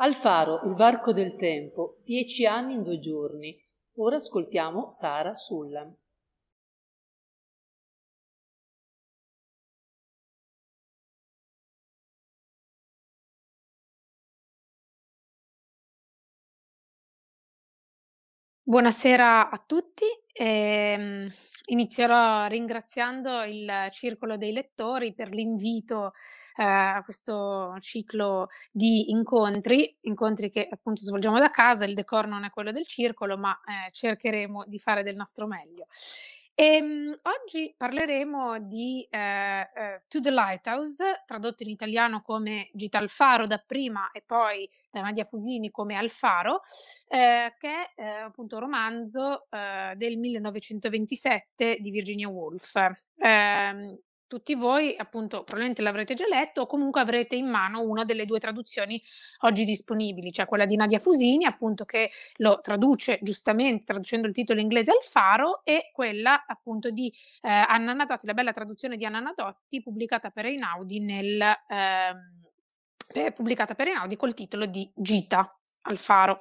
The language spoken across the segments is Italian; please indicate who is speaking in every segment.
Speaker 1: Alfaro, il varco del tempo, dieci anni in due giorni. Ora ascoltiamo Sara Sulla. Buonasera a tutti Ehm, inizierò ringraziando il Circolo dei Lettori per l'invito eh, a questo ciclo di incontri, incontri che appunto svolgiamo da casa, il decor non è quello del circolo, ma eh, cercheremo di fare del nostro meglio. E, um, oggi parleremo di uh, uh, To the Lighthouse, tradotto in italiano come Gita al Faro dapprima e poi da Nadia Fusini come Alfaro, uh, eh, che è appunto un romanzo del 1927 di Virginia Woolf. Um, tutti voi appunto probabilmente l'avrete già letto o comunque avrete in mano una delle due traduzioni oggi disponibili, cioè quella di Nadia Fusini appunto che lo traduce giustamente traducendo il titolo inglese al faro e quella appunto di eh, Anna Nadotti, la bella traduzione di Anna Nadotti pubblicata per Einaudi nel... Eh, pubblicata per Einaudi col titolo di Gita al faro.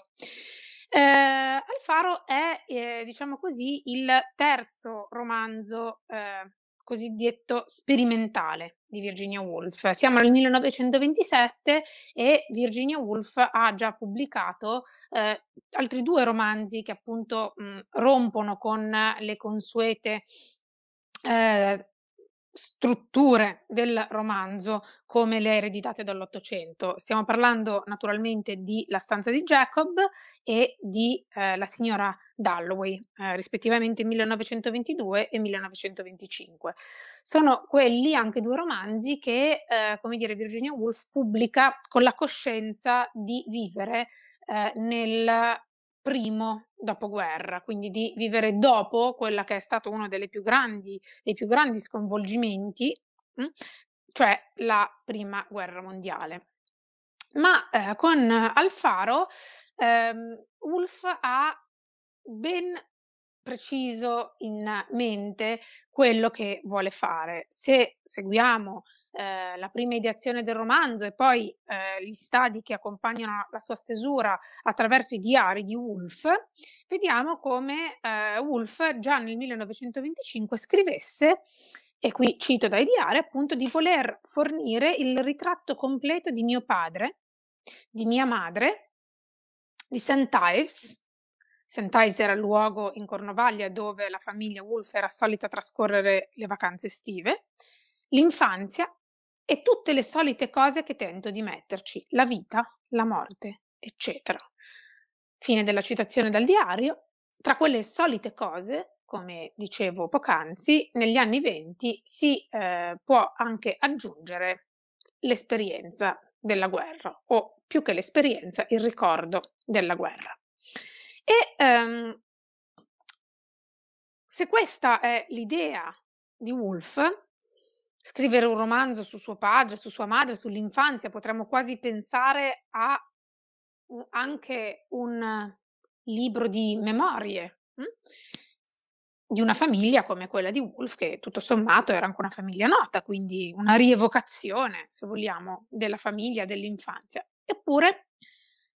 Speaker 1: Eh, Alfaro è, eh, diciamo così, il terzo romanzo eh, cosiddetto sperimentale di Virginia Woolf. Siamo nel 1927 e Virginia Woolf ha già pubblicato eh, altri due romanzi che appunto mh, mm, rompono con le consuete eh, strutture del romanzo come le ereditate dall'Ottocento. Stiamo parlando naturalmente di La stanza di Jacob e di eh, La signora Dalloway, eh, rispettivamente 1922 e 1925. Sono quelli anche due romanzi che, eh, come dire, Virginia Woolf pubblica con la coscienza di vivere eh, nel primo dopoguerra, quindi di vivere dopo quella che è stato uno dei più grandi, dei più grandi sconvolgimenti, mm, cioè la prima guerra mondiale. Ma eh, con Alfaro ehm, Ulf ha ben preciso in mente quello che vuole fare. Se seguiamo eh, la prima ideazione del romanzo e poi eh, gli stadi che accompagnano la sua stesura attraverso i diari di Wolf, vediamo come eh, Wolf già nel 1925 scrivesse e qui cito dai diari appunto di voler fornire il ritratto completo di mio padre, di mia madre, di St. Ives, Sentice era il luogo in Cornovaglia dove la famiglia Wolf era solita trascorrere le vacanze estive, l'infanzia e tutte le solite cose che tento di metterci, la vita, la morte, eccetera. Fine della citazione dal diario. Tra quelle solite cose, come dicevo poc'anzi, negli anni venti si eh, può anche aggiungere l'esperienza della guerra o più che l'esperienza, il ricordo della guerra. E um, se questa è l'idea di Wolf, scrivere un romanzo su suo padre, su sua madre, sull'infanzia, potremmo quasi pensare a anche un libro di memorie mh? Mm, di una famiglia come quella di Wolf, che tutto sommato era anche una famiglia nota, quindi una rievocazione, se vogliamo, della famiglia, dell'infanzia. Eppure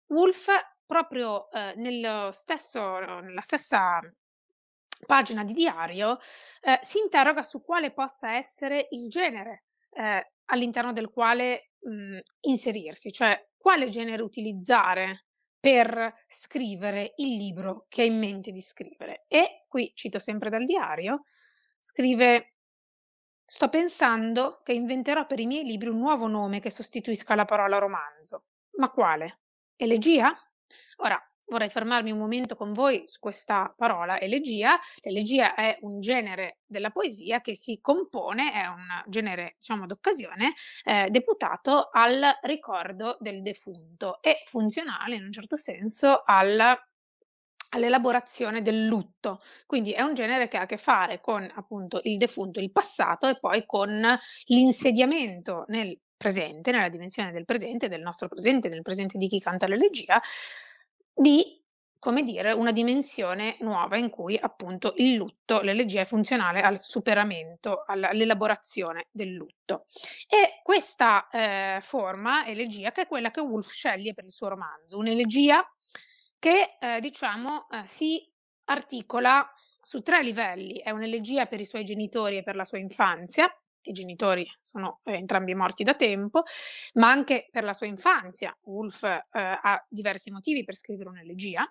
Speaker 1: Wolf proprio eh, nello stesso, nella stessa pagina di diario, eh, si interroga su quale possa essere il genere eh, all'interno del quale mh, mm, inserirsi, cioè quale genere utilizzare per scrivere il libro che ha in mente di scrivere. E qui cito sempre dal diario, scrive Sto pensando che inventerò per i miei libri un nuovo nome che sostituisca la parola romanzo. Ma quale? Elegia? Ora, vorrei fermarmi un momento con voi su questa parola elegia. L'elegia è un genere della poesia che si compone, è un genere diciamo d'occasione, eh, deputato al ricordo del defunto e funzionale in un certo senso al all'elaborazione del lutto. Quindi è un genere che ha a che fare con appunto il defunto, il passato e poi con l'insediamento nel presente, nella dimensione del presente, del nostro presente, del presente di chi canta l'elegia, di come dire, una dimensione nuova in cui appunto il lutto, l'elegia è funzionale al superamento, all'elaborazione del lutto. E questa eh, forma che è quella che Wolf sceglie per il suo romanzo, un'elegia che eh, diciamo eh, si articola su tre livelli, è un'elegia per i suoi genitori e per la sua infanzia, i genitori sono eh, entrambi morti da tempo, ma anche per la sua infanzia. Wolf eh, ha diversi motivi per scrivere un'elegia.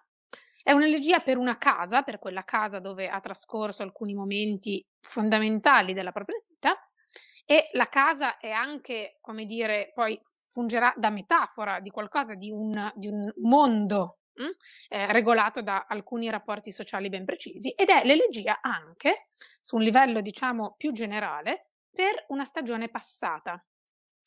Speaker 1: È un'elegia per una casa, per quella casa dove ha trascorso alcuni momenti fondamentali della propria vita, e la casa è anche, come dire, poi fungerà da metafora di qualcosa, di un, di un mondo hm, eh, regolato da alcuni rapporti sociali ben precisi ed è l'elegia anche, su un livello diciamo più generale, per una stagione passata.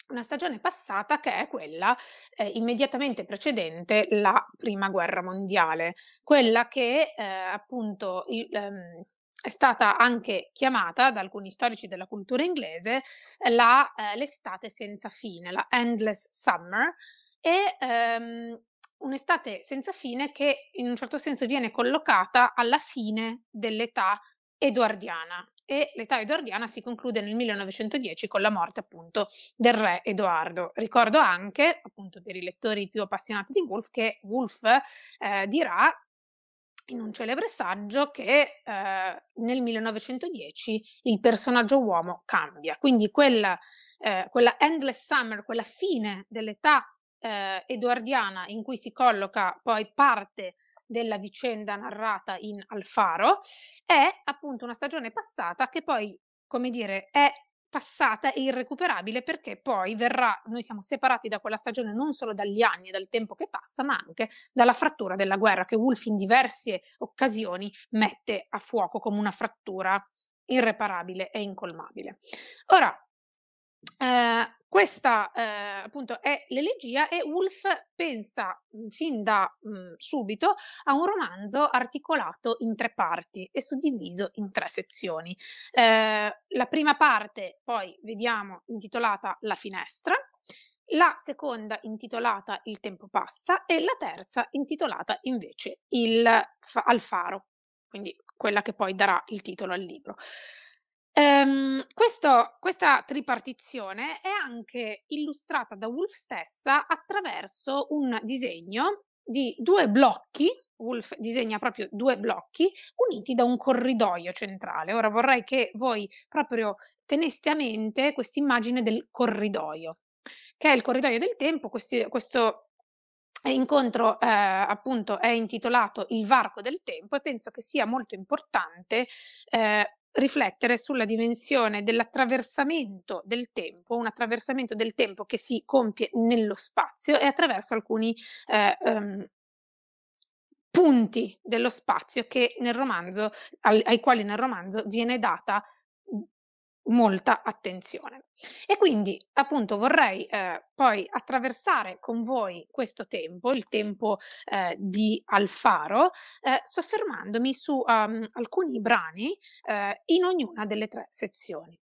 Speaker 1: Una stagione passata che è quella eh, immediatamente precedente la prima guerra mondiale, quella che eh, appunto il, ehm, è stata anche chiamata da alcuni storici della cultura inglese eh, la, eh, l'estate senza fine, la endless summer, e ehm, un'estate senza fine che in un certo senso viene collocata alla fine dell'età edoardiana, e l'età edoardiana si conclude nel 1910 con la morte appunto del re Edoardo. Ricordo anche, appunto per i lettori più appassionati di Wolf, che Wolf eh, dirà in un celebre saggio che eh, nel 1910 il personaggio uomo cambia, quindi quella, eh, quella endless summer, quella fine dell'età eh, edoardiana in cui si colloca poi parte della vicenda narrata in Alfaro, è appunto una stagione passata che poi, come dire, è passata e irrecuperabile perché poi verrà, noi siamo separati da quella stagione non solo dagli anni e dal tempo che passa, ma anche dalla frattura della guerra che Wolf in diverse occasioni mette a fuoco come una frattura irreparabile e incolmabile. Ora, Ehm, questa eh, appunto è l'elegia e Wolf pensa mhmm, fin da mh, mhmm, subito a un romanzo articolato in tre parti e suddiviso in tre sezioni. Eh, la prima parte poi vediamo intitolata La finestra, la seconda intitolata Il tempo passa e la terza intitolata invece il, Al faro, quindi quella che poi darà il titolo al libro. Ehm, questo- questa tripartizione è anche illustrata da Woolf stessa attraverso un disegno di due blocchi. Woolf disegna proprio due blocchi uniti da un corridoio centrale. Ora vorrei che voi proprio teneste a mente questa immagine del corridoio, che è il corridoio del tempo, questi- questo incontro eh, appunto è intitolato Il varco del tempo e penso che sia molto importante eh, riflettere sulla dimensione dell'attraversamento del tempo, un attraversamento del tempo che si compie nello spazio e attraverso alcuni eh, um, punti dello spazio nel romanzo, al, ai quali nel romanzo viene data molta attenzione. E quindi appunto vorrei eh, poi attraversare con voi questo tempo, il tempo eh, di Alfaro, eh, soffermandomi su um, alcuni brani eh, in ognuna delle tre sezioni.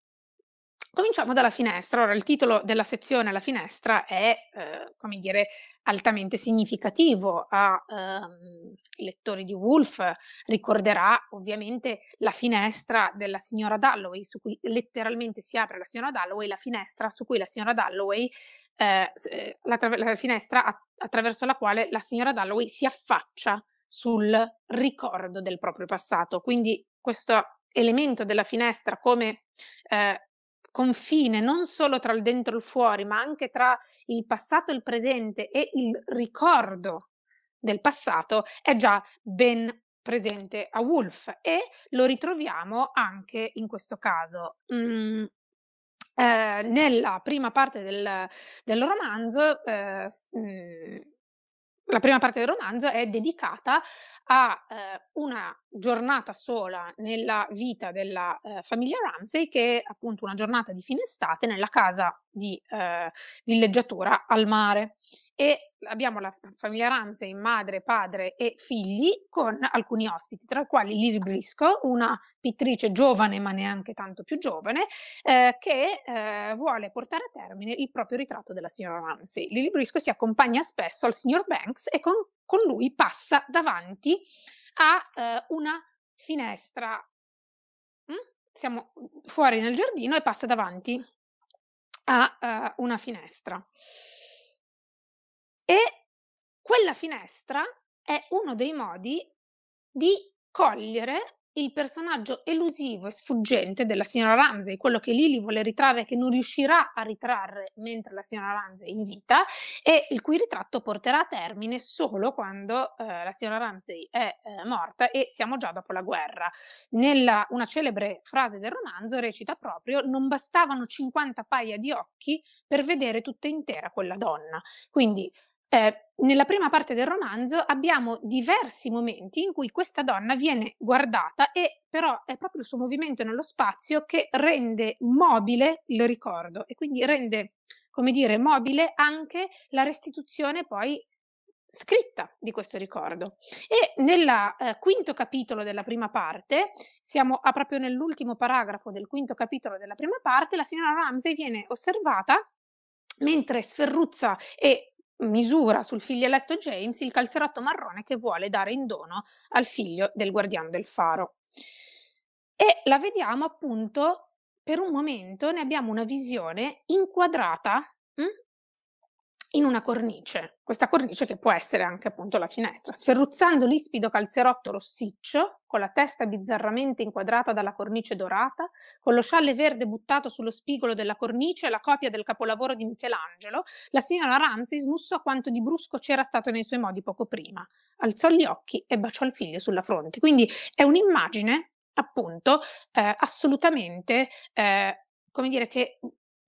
Speaker 1: Cominciamo dalla finestra. Ora, il titolo della sezione La finestra è, eh, come dire, altamente significativo a ehm, lettori di Wolf. Ricorderà ovviamente la finestra della signora Dalloway, su cui letteralmente si apre la signora Dalloway, la finestra su cui la signora Dalloway, eh, eh la, la, finestra att attraverso la quale la signora Dalloway si affaccia sul ricordo del proprio passato. Quindi questo elemento della finestra come eh, confine non solo tra il dentro e il fuori, ma anche tra il passato e il presente e il ricordo del passato è già ben presente a Wolf e lo ritroviamo anche in questo caso. Mm. Eh, nella prima parte del, del romanzo, eh, mm, la prima parte del romanzo è dedicata a eh, una giornata sola nella vita della eh, famiglia Ramsey, che è appunto una giornata di fine estate nella casa di eh, villeggiatura al mare. E abbiamo la famiglia Ramsey, madre, padre e figli, con alcuni ospiti, tra i quali Liri Brisco, una pittrice giovane ma neanche tanto più giovane, eh, che eh, vuole portare a termine il proprio ritratto della signora Ramsey. Liri Brisco si accompagna spesso al signor Banks e con, con lui passa davanti ha uh, eh, una finestra. Mm? Siamo fuori nel giardino e passa davanti a uh, una finestra. E quella finestra è uno dei modi di cogliere il personaggio elusivo e sfuggente della signora Ramsey, quello che Lily vuole ritrarre che non riuscirà a ritrarre mentre la signora Ramsey è in vita e il cui ritratto porterà a termine solo quando eh, la signora Ramsey è eh, morta e siamo già dopo la guerra. Nella, una celebre frase del romanzo recita proprio non bastavano 50 paia di occhi per vedere tutta intera quella donna. Quindi eh, nella prima parte del romanzo abbiamo diversi momenti in cui questa donna viene guardata e però è proprio il suo movimento nello spazio che rende mobile il ricordo e quindi rende, come dire, mobile anche la restituzione poi scritta di questo ricordo. E nel eh, quinto capitolo della prima parte, siamo a, proprio nell'ultimo paragrafo del quinto capitolo della prima parte, la signora Ramsey viene osservata mentre sferruzza e misura sul figlio eletto James il calzerotto marrone che vuole dare in dono al figlio del guardiano del faro. E la vediamo appunto per un momento, ne abbiamo una visione inquadrata hm? in una cornice, questa cornice che può essere anche appunto la finestra, sferruzzando l'ispido calzerotto rossiccio, con la testa bizzarramente inquadrata dalla cornice dorata, con lo scialle verde buttato sullo spigolo della cornice e la copia del capolavoro di Michelangelo, la signora Ramsey smussò quanto di brusco c'era stato nei suoi modi poco prima, alzò gli occhi e baciò il figlio sulla fronte. Quindi è un'immagine appunto eh, assolutamente... Eh, come dire, che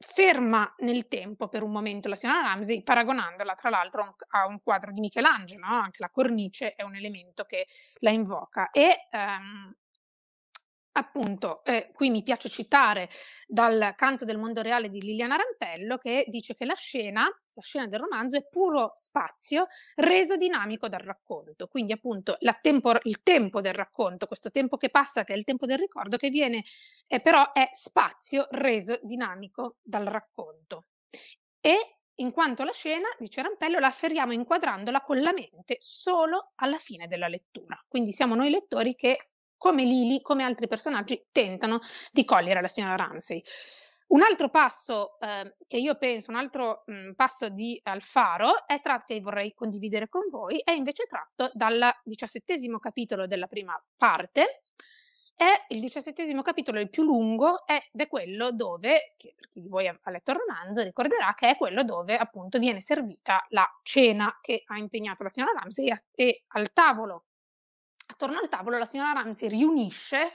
Speaker 1: ferma nel tempo per un momento la signora Ramsey, paragonandola tra l'altro a un quadro di Michelangelo, no? anche la cornice è un elemento che la invoca. E um, appunto, eh, qui mi piace citare dal Canto del mondo reale di Liliana Rampello, che dice che la scena, la scena del romanzo, è puro spazio reso dinamico dal racconto. Quindi, appunto, tempo, il tempo del racconto, questo tempo che passa, che è il tempo del ricordo, che viene eh, però è spazio reso dinamico dal racconto. E in quanto la scena, dice Rampello, la afferriamo inquadrandola con la mente solo alla fine della lettura. Quindi siamo noi lettori che come Lily, come altri personaggi, tentano di cogliere la signora Ramsey. Un altro passo eh, che io penso, un altro mh, mhmm, passo di Alfaro, è tratto che vorrei condividere con voi, è invece tratto dal diciassettesimo capitolo della prima parte, è il diciassettesimo capitolo, il più lungo, ed è quello dove, per chi di voi ha letto il romanzo ricorderà che è quello dove appunto viene servita la cena che ha impegnato la signora Ramsey e al tavolo attorno al tavolo la signora Ramsey riunisce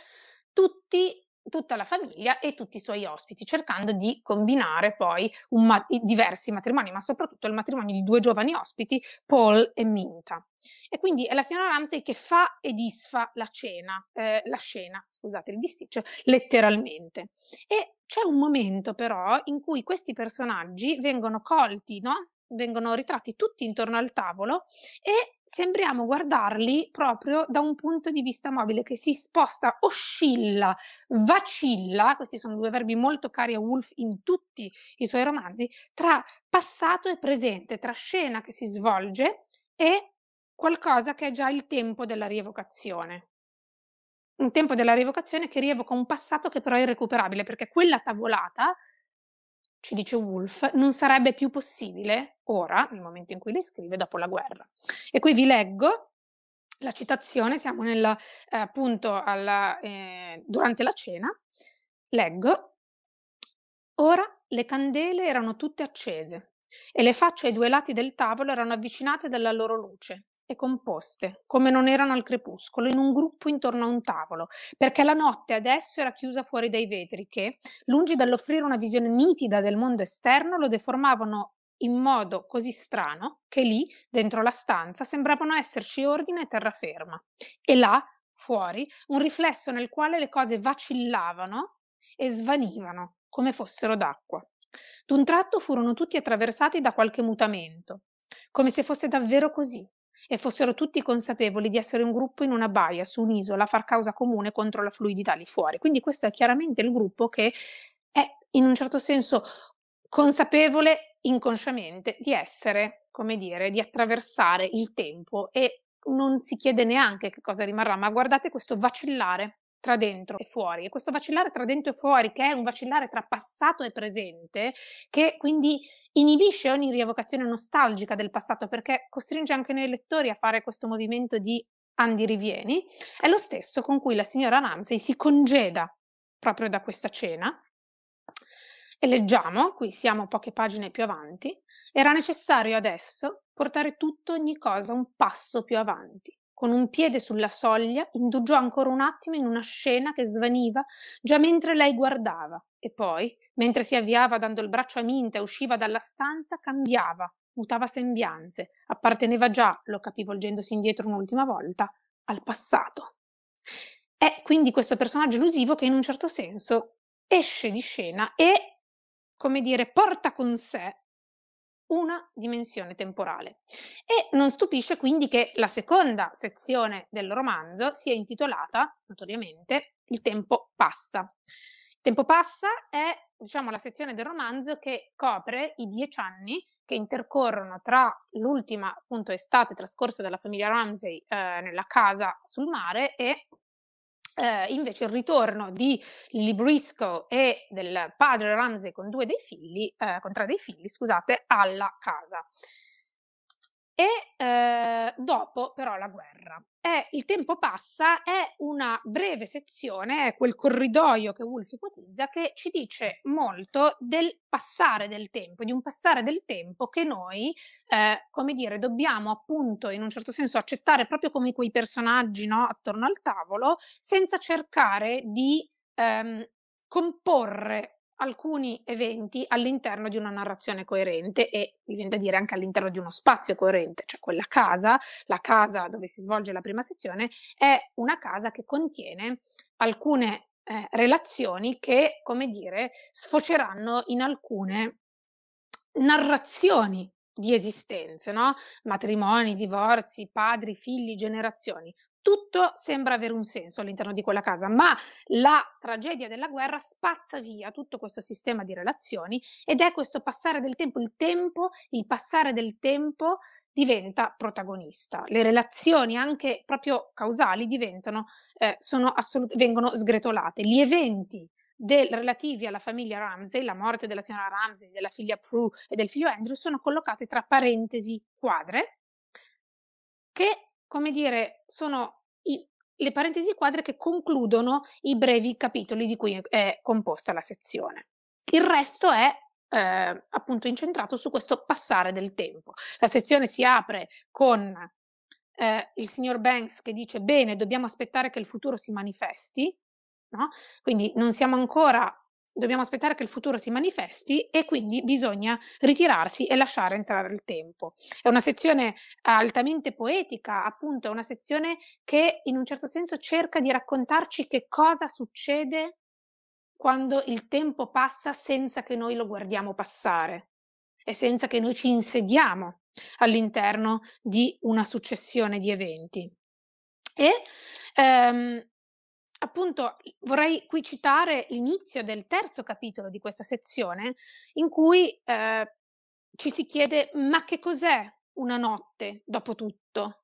Speaker 1: tutti tutta la famiglia e tutti i suoi ospiti, cercando di combinare poi ma- diversi matrimoni, ma soprattutto il matrimonio di due giovani ospiti, Paul e Minta. E quindi è la signora Ramsey che fa e disfa la cena, eh, la scena, scusate il bisticcio, letteralmente. E c'è un momento però in cui questi personaggi vengono colti no? vengono ritratti tutti intorno al tavolo e sembriamo guardarli proprio da un punto di vista mobile che si sposta, oscilla, vacilla, questi sono due verbi molto cari a Wolf in tutti i suoi romanzi, tra passato e presente, tra scena che si svolge e qualcosa che è già il tempo della rievocazione. Un tempo della rievocazione che rievoca un passato che però è irrecuperabile, perché quella tavolata ci dice Wolff, non sarebbe più possibile ora, nel momento in cui lei scrive, dopo la guerra. E qui vi leggo la citazione, siamo nella, eh, appunto alla, eh, durante la cena, leggo, ora le candele erano tutte accese e le facce ai due lati del tavolo erano avvicinate dalla loro luce e composte, come non erano al crepuscolo, in un gruppo intorno a un tavolo, perché la notte adesso era chiusa fuori dai vetri che, lungi dall'offrire una visione nitida del mondo esterno, lo deformavano in modo così strano che lì, dentro la stanza, sembravano esserci ordine e terraferma. E là, fuori, un riflesso nel quale le cose vacillavano e svanivano, come fossero d'acqua. D'un tratto furono tutti attraversati da qualche mutamento, come se fosse davvero così, e fossero tutti consapevoli di essere un gruppo in una baia, su un'isola, a far causa comune contro la fluidità lì fuori. Quindi questo è chiaramente il gruppo che è in un certo senso consapevole inconsciamente di essere, come dire, di attraversare il tempo e non si chiede neanche che cosa rimarrà, ma guardate questo vacillare tra dentro e fuori. E questo vacillare tra dentro e fuori, che è un vacillare tra passato e presente, che quindi inibisce ogni rievocazione nostalgica del passato, perché costringe anche noi lettori a fare questo movimento di andi rivieni, è lo stesso con cui la signora Ramsey si congeda proprio da questa cena. E leggiamo, qui siamo poche pagine più avanti, era necessario adesso portare tutto ogni cosa un passo più avanti. Con un piede sulla soglia indugiò ancora un attimo in una scena che svaniva già mentre lei guardava e poi, mentre si avviava dando il braccio a Minta e usciva dalla stanza, cambiava, mutava sembianze, apparteneva già, lo capì volgendosi indietro un'ultima volta, al passato. È quindi questo personaggio elusivo che in un certo senso esce di scena e, come dire, porta con sé una dimensione temporale. E non stupisce quindi che la seconda sezione del romanzo sia intitolata, notoriamente, Il tempo passa. Il tempo passa è diciamo, la sezione del romanzo che copre i dieci anni che intercorrono tra l'ultima appunto, estate trascorsa dalla famiglia Ramsey eh, nella casa sul mare e eh, invece il ritorno di Librisco e del padre Ramsey con due dei figli, eh, con tre dei figli, scusate, alla casa e eh, dopo però la guerra. È, eh, il tempo passa, è una breve sezione, è quel corridoio che Wolf ipotizza che ci dice molto del passare del tempo, di un passare del tempo che noi, eh, come dire, dobbiamo appunto in un certo senso accettare proprio come quei personaggi no, attorno al tavolo, senza cercare di ehm, comporre alcuni eventi all'interno di una narrazione coerente e mi viene da dire anche all'interno di uno spazio coerente, cioè quella casa, la casa dove si svolge la prima sezione, è una casa che contiene alcune eh, relazioni che, come dire, sfoceranno in alcune narrazioni di esistenze, no? matrimoni, divorzi, padri, figli, generazioni, tutto sembra avere un senso all'interno di quella casa, ma la tragedia della guerra spazza via tutto questo sistema di relazioni ed è questo passare del tempo, il tempo, il passare del tempo diventa protagonista. Le relazioni anche proprio causali diventano, eh, assolut- vengono sgretolate. Gli eventi del, relativi alla famiglia Ramsey, la morte della signora Ramsey, della figlia Prue e del figlio Andrew, sono collocati tra parentesi quadre che, come dire, sono i, le parentesi quadre che concludono i brevi capitoli di cui è composta la sezione. Il resto è eh, appunto incentrato su questo passare del tempo. La sezione si apre con eh, il signor Banks che dice bene, dobbiamo aspettare che il futuro si manifesti, no? quindi non siamo ancora dobbiamo aspettare che il futuro si manifesti e quindi bisogna ritirarsi e lasciare entrare il tempo. È una sezione altamente poetica, appunto, è una sezione che in un certo senso cerca di raccontarci che cosa succede quando il tempo passa senza che noi lo guardiamo passare e senza che noi ci insediamo all'interno di una successione di eventi. E ehm, appunto vorrei qui citare l'inizio del terzo capitolo di questa sezione in cui eh, ci si chiede ma che cos'è una notte dopo tutto?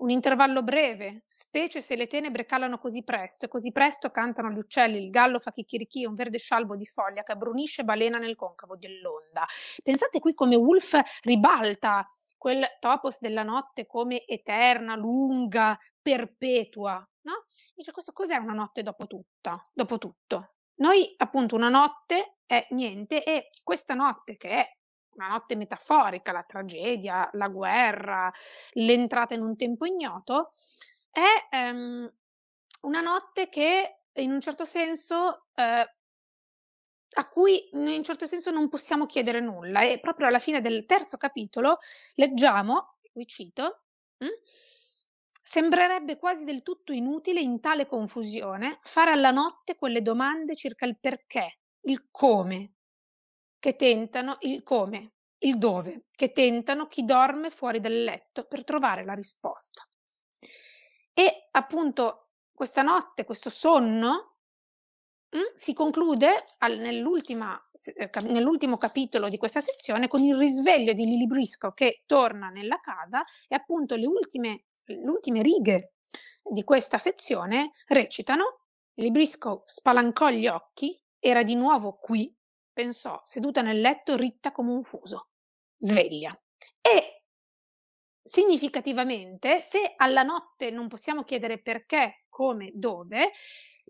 Speaker 1: Un intervallo breve, specie se le tenebre calano così presto e così presto cantano gli uccelli, il gallo fa chicchirichì, un verde scialbo di foglia che brunisce balena nel concavo dell'onda. Pensate qui come Wolf ribalta quel topos della notte come eterna, lunga, perpetua, no? Dice questo cos'è una notte dopo, tutta, dopo tutto? Noi appunto una notte è niente e questa notte che è una notte metaforica, la tragedia, la guerra, l'entrata in un tempo ignoto, è ehm, una notte che in un certo senso eh, a cui in un certo senso non possiamo chiedere nulla e proprio alla fine del terzo capitolo leggiamo, vi cito, mh, mm? Sembrerebbe quasi del tutto inutile in tale confusione fare alla notte quelle domande circa il perché, il come, che tentano il come, il dove, che tentano chi dorme fuori dal letto per trovare la risposta. E appunto questa notte, questo sonno, mh, mm, si conclude al, eh, nell'ultimo capitolo di questa sezione con il risveglio di Lili Brisco che torna nella casa e appunto le ultime le ultime righe di questa sezione recitano Librisco spalancò gli occhi, era di nuovo qui, pensò, seduta nel letto ritta come un fuso, sveglia. E significativamente, se alla notte non possiamo chiedere perché, come, dove,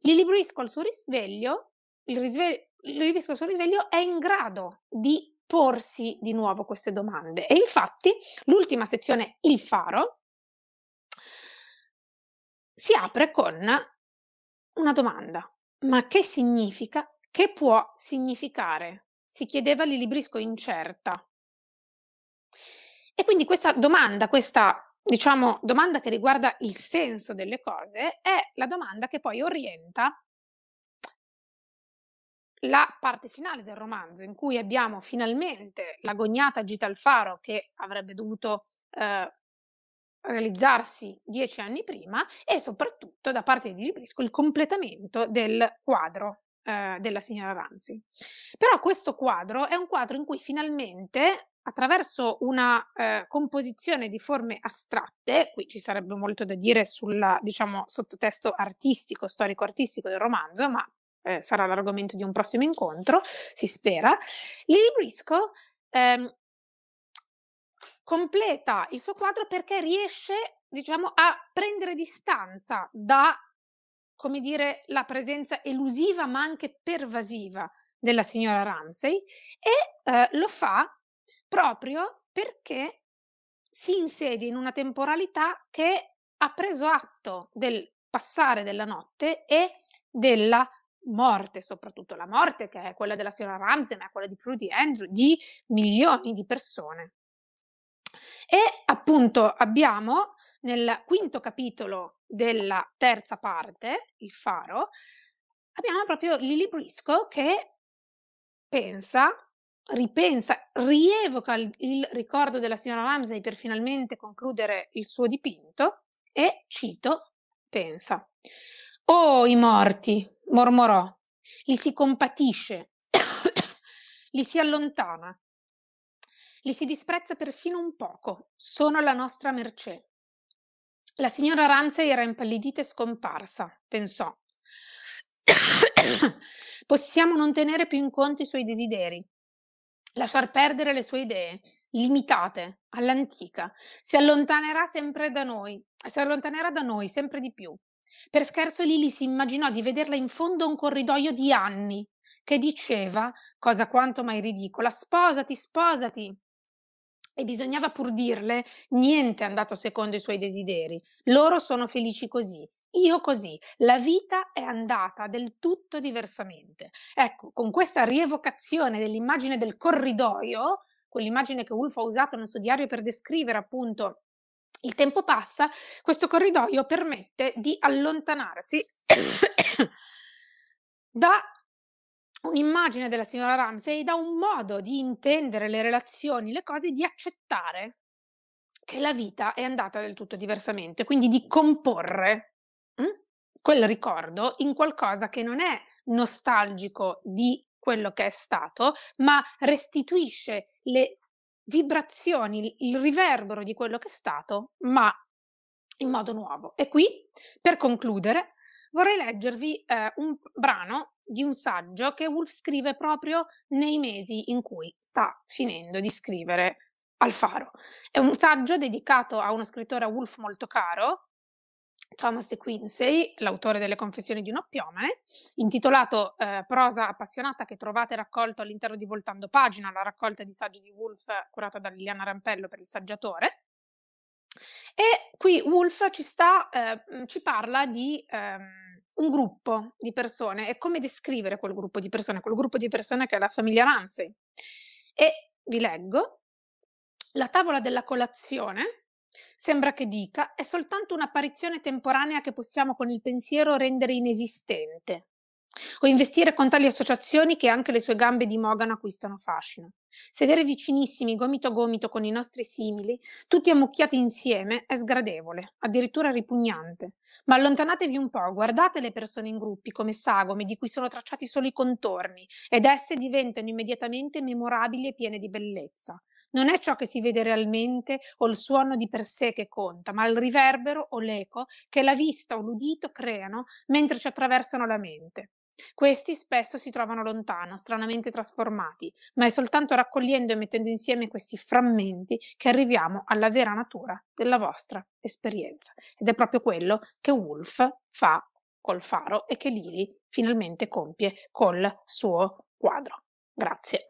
Speaker 1: il Librisco al suo risveglio, il, risve- Librisco al suo risveglio è in grado di porsi di nuovo queste domande. E infatti l'ultima sezione, il faro, si apre con una domanda. Ma che significa? Che può significare? Si chiedeva Lilibrisco incerta. E quindi questa domanda, questa diciamo domanda che riguarda il senso delle cose, è la domanda che poi orienta la parte finale del romanzo, in cui abbiamo finalmente l'agognata Gita al faro che avrebbe dovuto eh, realizzarsi dieci anni prima e soprattutto da parte di Librisco il completamento del quadro eh, della signora Ramsey. Però questo quadro è un quadro in cui finalmente attraverso una eh, composizione di forme astratte, qui ci sarebbe molto da dire sul diciamo, sottotesto artistico, storico-artistico del romanzo, ma eh, sarà l'argomento di un prossimo incontro, si spera, Lily Briscoe ehm, completa il suo quadro perché riesce, diciamo, a prendere distanza da, come dire, la presenza elusiva ma anche pervasiva della signora Ramsey e eh, lo fa proprio perché si insedia in una temporalità che ha preso atto del passare della notte e della morte, soprattutto la morte che è quella della signora Ramsey, ma è quella di Fruity Andrew, di milioni di persone. E appunto abbiamo nel quinto capitolo della terza parte, il faro, abbiamo proprio Lily Briscoe che pensa, ripensa, rievoca il, il ricordo della signora Ramsey per finalmente concludere il suo dipinto e, cito, pensa. Oh, i morti, mormorò, li si compatisce, li si allontana, li si disprezza perfino un poco, sono alla nostra mercé. La signora Ramsay era impallidita e scomparsa, pensò. Possiamo non tenere più in conto i suoi desideri, lasciar perdere le sue idee, limitate, all'antica. Si allontanerà sempre da noi, si allontanerà da noi sempre di più. Per scherzo Lili si immaginò di vederla in fondo a un corridoio di anni che diceva, cosa quanto mai ridicola, sposati, sposati e bisognava pur dirle, niente è andato secondo i suoi desideri. Loro sono felici così, io così, la vita è andata del tutto diversamente. Ecco, con questa rievocazione dell'immagine del corridoio, quell'immagine che Wolf ha usato nel suo diario per descrivere appunto il tempo passa, questo corridoio permette di allontanarsi da un'immagine della signora Ramsey da un modo di intendere le relazioni, le cose, di accettare che la vita è andata del tutto diversamente, quindi di comporre hm, quel ricordo in qualcosa che non è nostalgico di quello che è stato, ma restituisce le vibrazioni, il riverbero di quello che è stato, ma in modo nuovo. E qui, per concludere, vorrei leggervi eh, un brano di un saggio che Wolf scrive proprio nei mesi in cui sta finendo di scrivere Al Faro. È un saggio dedicato a uno scrittore a Wolf molto caro, Thomas De Quincey, l'autore delle Confessioni di un oppiomane, intitolato eh, Prosa appassionata che trovate raccolto all'interno di Voltando Pagina, la raccolta di saggi di Wolf curata da Liliana Rampello per il saggiatore. E qui Wolf ci, sta, eh, ci parla di ehm, un gruppo di persone e come descrivere quel gruppo di persone, quel gruppo di persone che è la famiglia Ramsey. E vi leggo, la tavola della colazione sembra che dica è soltanto un'apparizione temporanea che possiamo con il pensiero rendere inesistente o investire con tali associazioni che anche le sue gambe di Mogano acquistano fascino. Sedere vicinissimi gomito a gomito con i nostri simili, tutti ammucchiati insieme, è sgradevole, addirittura ripugnante. Ma allontanatevi un po', guardate le persone in gruppi come sagome di cui sono tracciati solo i contorni ed esse diventano immediatamente memorabili e piene di bellezza. Non è ciò che si vede realmente o il suono di per sé che conta, ma il riverbero o l'eco che la vista o l'udito creano mentre ci attraversano la mente. Questi spesso si trovano lontano, stranamente trasformati, ma è soltanto raccogliendo e mettendo insieme questi frammenti che arriviamo alla vera natura della vostra esperienza. Ed è proprio quello che Wolf fa col faro e che Lily finalmente compie col suo quadro. Grazie.